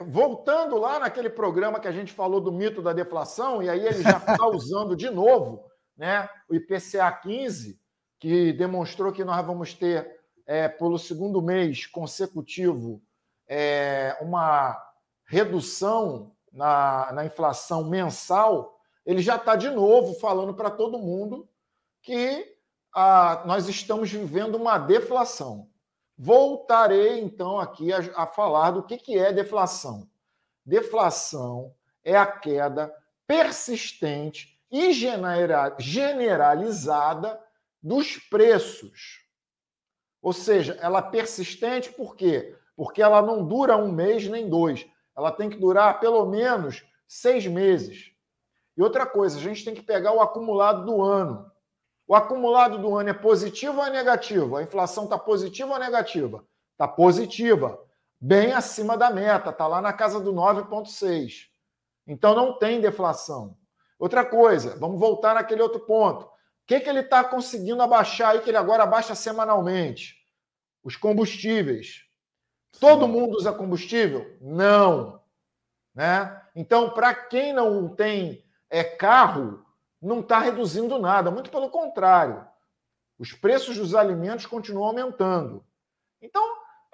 voltando lá naquele programa que a gente falou do mito da deflação, e aí ele já está usando de novo né, o IPCA 15, que demonstrou que nós vamos ter, é, pelo segundo mês consecutivo, é, uma redução na, na inflação mensal, ele já está de novo falando para todo mundo que ah, nós estamos vivendo uma deflação. Voltarei então aqui a, a falar do que, que é deflação. Deflação é a queda persistente e generalizada dos preços. Ou seja, ela é persistente por quê? Porque ela não dura um mês nem dois. Ela tem que durar pelo menos seis meses. E outra coisa, a gente tem que pegar o acumulado do ano. O acumulado do ano é positivo ou é negativo? A inflação está positiva ou negativa? Está positiva, bem acima da meta, está lá na casa do 9,6. Então não tem deflação. Outra coisa, vamos voltar naquele outro ponto. O que, que ele está conseguindo abaixar aí, que ele agora abaixa semanalmente? Os combustíveis. Todo mundo usa combustível? Não. Né? Então, para quem não tem é, carro, não está reduzindo nada, muito pelo contrário. Os preços dos alimentos continuam aumentando. Então,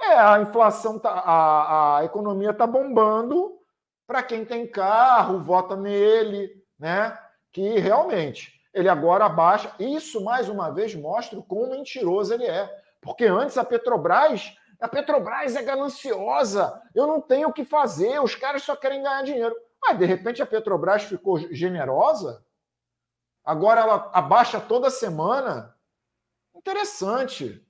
é, a inflação, tá, a, a economia está bombando para quem tem carro, vota nele, né? Que realmente ele agora abaixa. Isso, mais uma vez, mostra o quão mentiroso ele é. Porque antes a Petrobras, a Petrobras é gananciosa, eu não tenho o que fazer, os caras só querem ganhar dinheiro. Mas, de repente, a Petrobras ficou generosa? Agora ela abaixa toda semana. Interessante.